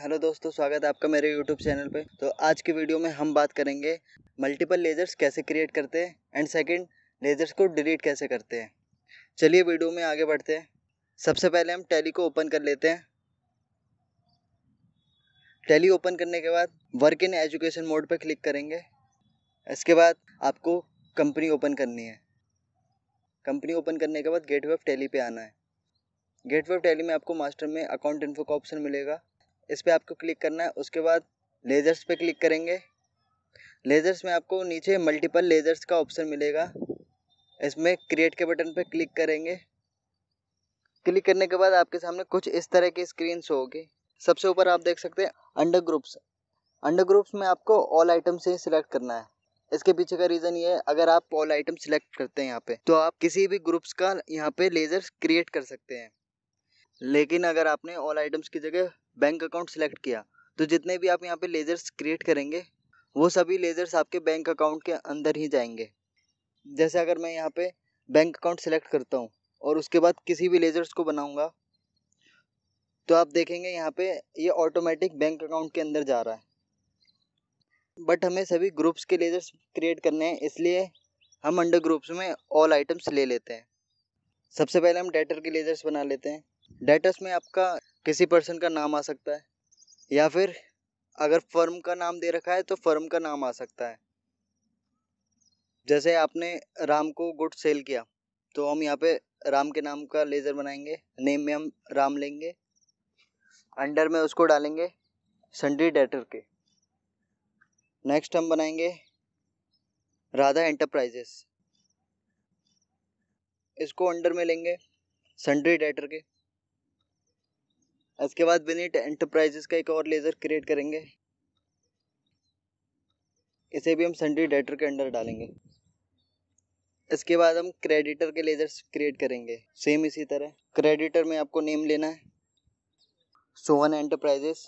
Hello दोस्तों स्वागत है आपका मेरे यूट्यूब चैनल पे तो आज की वीडियो में हम बात करेंगे मल्टीपल लेज़र्स कैसे क्रिएट करते हैं एंड सेकंड लेज़र्स को डिलीट कैसे करते हैं चलिए वीडियो में आगे बढ़ते हैं सबसे पहले हम टैली को ओपन कर लेते हैं टैली ओपन करने के बाद वर्क इन एजुकेशन मोड पर क्लिक करेंगे इसके बाद आपको कंपनी ओपन करनी है कंपनी ओपन करने के बाद वे ऑफ टैली पर आना है वे ऑफ टैली में आपको मास्टर में अकाउंट इन्फो का ऑप्शन मिलेगा इस पर आपको क्लिक करना है उसके बाद लेज़र्स पे क्लिक करेंगे लेज़र्स में आपको नीचे मल्टीपल लेज़र्स का ऑप्शन मिलेगा इसमें क्रिएट के बटन पे क्लिक करेंगे क्लिक करने के बाद आपके सामने कुछ इस तरह की स्क्रीन शो होगी सबसे ऊपर आप देख सकते हैं अंडर ग्रुप्स अंडर ग्रुप्स में आपको ऑल आइटम से ही सिलेक्ट करना है इसके पीछे का रीज़न ये है अगर आप ऑल आइटम सिलेक्ट करते हैं यहाँ पे तो आप किसी भी ग्रुप्स का यहाँ पे लेज़र्स क्रिएट कर सकते हैं लेकिन अगर आपने ऑल आइटम्स की जगह बैंक अकाउंट सेलेक्ट किया तो जितने भी आप यहाँ पे लेजर्स क्रिएट करेंगे वो सभी लेजर्स आपके बैंक अकाउंट के अंदर ही जाएंगे जैसे अगर मैं यहाँ पे बैंक अकाउंट सेलेक्ट करता हूँ और उसके बाद किसी भी लेजर्स को बनाऊँगा तो आप देखेंगे यहाँ पे ये यह ऑटोमेटिक बैंक अकाउंट के अंदर जा रहा है बट हमें सभी ग्रुप्स के लेजर्स क्रिएट करने हैं इसलिए हम अंडर ग्रुप्स में ऑल आइटम्स ले लेते हैं सबसे पहले हम डेटर के लेजर्स बना लेते हैं डेटर्स में आपका किसी पर्सन का नाम आ सकता है या फिर अगर फर्म का नाम दे रखा है तो फर्म का नाम आ सकता है जैसे आपने राम को गुड सेल किया तो हम यहाँ पे राम के नाम का लेज़र बनाएंगे नेम में हम राम लेंगे अंडर में उसको डालेंगे संडी डेटर के नेक्स्ट हम बनाएंगे राधा एंटरप्राइजेस इसको अंडर में लेंगे संड्री डेटर के इसके बाद विनीट एंटरप्राइजेस का एक और लेज़र क्रिएट करेंगे इसे भी हम संडी डेटर के अंडर डालेंगे इसके बाद हम क्रेडिटर के लेज़र्स क्रिएट करेंगे सेम इसी तरह क्रेडिटर में आपको नेम लेना है Sovan enterprises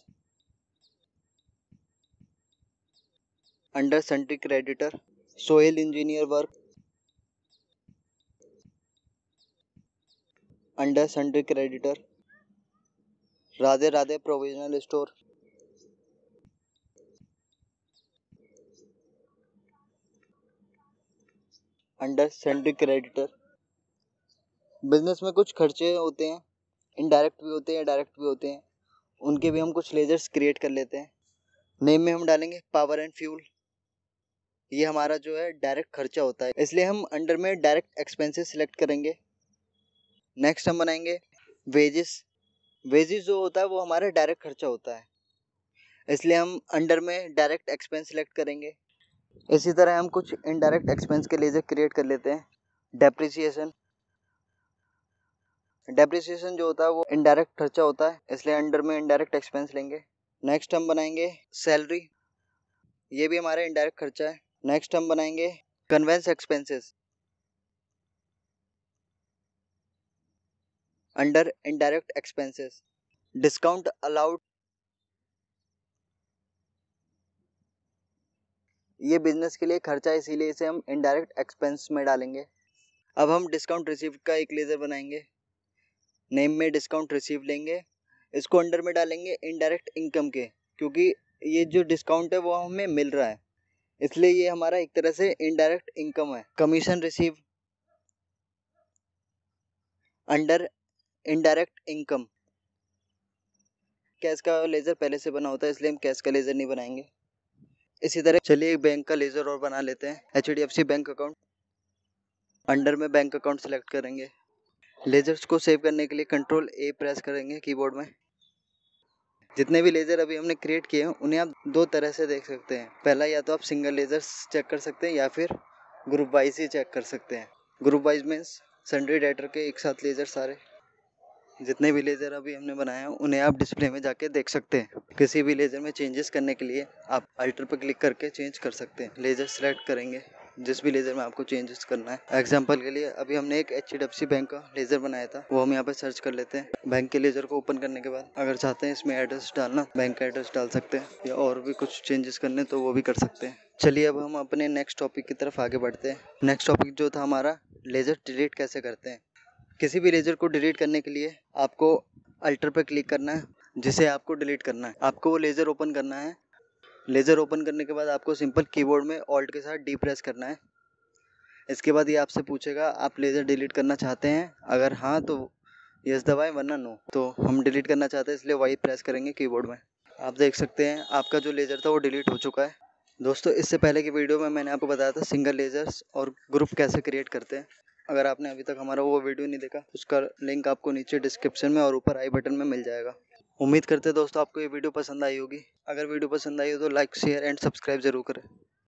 under sundry creditor Sohail engineer work under sundry creditor Radhe Radhe provisional store under sundry creditor business में कुछ खर्चे होते हैं इनडायरेक्ट भी होते हैं डायरेक्ट भी होते हैं उनके भी हम कुछ लेजर्स क्रिएट कर लेते हैं नेम में हम डालेंगे पावर एंड फ्यूल ये हमारा जो है डायरेक्ट खर्चा होता है इसलिए हम अंडर में डायरेक्ट एक्सपेंसेस सिलेक्ट करेंगे नेक्स्ट हम बनाएंगे वेजेस वेजेस जो होता है वो हमारा डायरेक्ट खर्चा होता है इसलिए हम अंडर में डायरेक्ट एक्सपेंस सेलेक्ट करेंगे इसी तरह हम कुछ इनडायरेक्ट एक्सपेंस के लेजर क्रिएट कर लेते हैं डेप्रिसिएशन डेप्रिसिएशन जो होता है वो इनडायरेक्ट खर्चा होता है इसलिए अंडर में इनडायरेक्ट एक्सपेंस लेंगे नेक्स्ट हम बनाएंगे सैलरी ये भी हमारा इनडायरेक्ट खर्चा है नेक्स्ट हम बनाएंगे conveyance expenses under indirect expenses. Discount allowed ये बिजनेस के लिए खर्चा है इसीलिए इसे हम इनडायरेक्ट एक्सपेंस में डालेंगे अब हम डिस्काउंट रिसीव का एक लेज़र बनाएंगे नेम में डिस्काउंट रिसीव लेंगे इसको अंडर में डालेंगे इनडायरेक्ट इनकम के क्योंकि ये जो डिस्काउंट है वो हमें मिल रहा है इसलिए ये हमारा एक तरह से इनडायरेक्ट इनकम है commission receive under indirect income cash का लेज़र पहले से बना होता है इसलिए हम कैश का लेज़र नहीं बनाएंगे इसी तरह चलिए एक बैंक का लेज़र और बना लेते हैं H D F C bank account under में बैंक अकाउंट सेलेक्ट करेंगे लेज़र्स को सेव करने के लिए कंट्रोल ए प्रेस करेंगे कीबोर्ड में जितने भी लेज़र अभी हमने क्रिएट किए हैं उन्हें आप दो तरह से देख सकते हैं पहला या तो आप सिंगल लेज़र चेक कर सकते हैं या फिर ग्रुप वाइज ही चेक कर सकते हैं group wise means sundry debtor के एक साथ लेज़र सारे जितने भी लेज़र अभी हमने बनाए हैं उन्हें आप डिस्प्ले में जाके देख सकते हैं किसी भी लेज़र में चेंजेस करने के लिए आप अल्टर पर क्लिक करके चेंज कर सकते हैं लेज़र सेलेक्ट करेंगे जिस भी लेज़र में आपको चेंजेस करना है एग्जाम्पल के लिए अभी हमने एक एच बैंक का लेज़र बनाया था वो हम यहाँ पर सर्च कर लेते हैं बैंक के लेज़र को ओपन करने के बाद अगर चाहते हैं इसमें एड्रेस डालना बैंक का एड्रेस डाल सकते हैं या और भी कुछ चेंजेस करने तो वो भी कर सकते हैं चलिए अब हम अपने नेक्स्ट टॉपिक की तरफ आगे बढ़ते हैं नेक्स्ट टॉपिक जो था हमारा लेज़र डिलीट कैसे करते हैं किसी भी रेजर को डिलीट करने के लिए आपको अल्टर पर क्लिक करना है जिसे आपको डिलीट करना है आपको वो लेज़र ओपन करना है लेज़र ओपन करने के बाद आपको सिंपल कीबोर्ड में ऑल्ट के साथ डी प्रेस करना है इसके बाद ये आपसे पूछेगा आप लेज़र डिलीट करना चाहते हैं अगर हाँ तो यस दबाएं वरना नो तो हम डिलीट करना चाहते हैं इसलिए वाई प्रेस करेंगे कीबोर्ड में आप देख सकते हैं आपका जो लेज़र था वो डिलीट हो चुका है दोस्तों इससे पहले की वीडियो में मैंने आपको बताया था सिंगल लेज़र्स और ग्रुप कैसे क्रिएट करते हैं अगर आपने अभी तक हमारा वो वीडियो नहीं देखा तो उसका लिंक आपको नीचे डिस्क्रिप्शन में और ऊपर आई बटन में मिल जाएगा उम्मीद करते हैं दोस्तों आपको ये वीडियो पसंद आई होगी अगर वीडियो पसंद आई हो तो लाइक शेयर एंड सब्सक्राइब जरूर करें